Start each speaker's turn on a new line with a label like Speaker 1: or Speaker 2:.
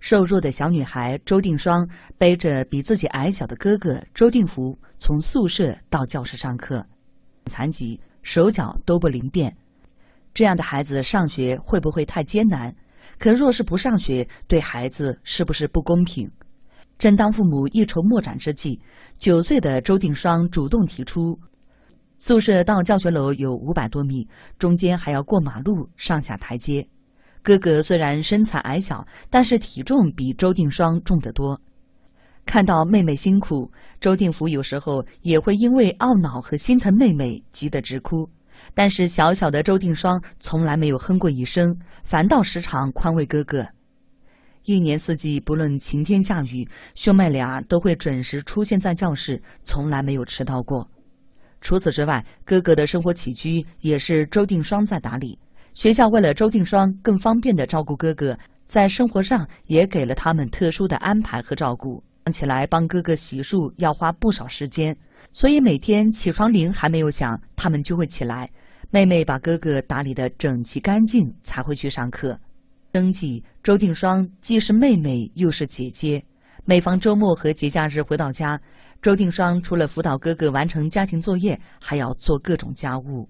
Speaker 1: 瘦弱的小女孩周定双背着比自己矮小的哥哥周定福，从宿舍到教室上课。残疾，手脚都不灵便，这样的孩子上学会不会太艰难？可若是不上学，对孩子是不是不公平？正当父母一筹莫展之际，九岁的周定双主动提出，宿舍到教学楼有五百多米，中间还要过马路，上下台阶。哥哥虽然身材矮小，但是体重比周定霜重得多。看到妹妹辛苦，周定福有时候也会因为懊恼和心疼妹妹，急得直哭。但是小小的周定霜从来没有哼过一声，反倒时常宽慰哥哥。一年四季，不论晴天下雨，兄妹俩都会准时出现在教室，从来没有迟到过。除此之外，哥哥的生活起居也是周定霜在打理。学校为了周定双更方便的照顾哥哥，在生活上也给了他们特殊的安排和照顾。起来帮哥哥洗漱要花不少时间，所以每天起床铃还没有响，他们就会起来。妹妹把哥哥打理的整齐干净，才会去上课。登记周定双既是妹妹又是姐姐。每逢周末和节假日回到家，周定双除了辅导哥哥完成家庭作业，还要做各种家务。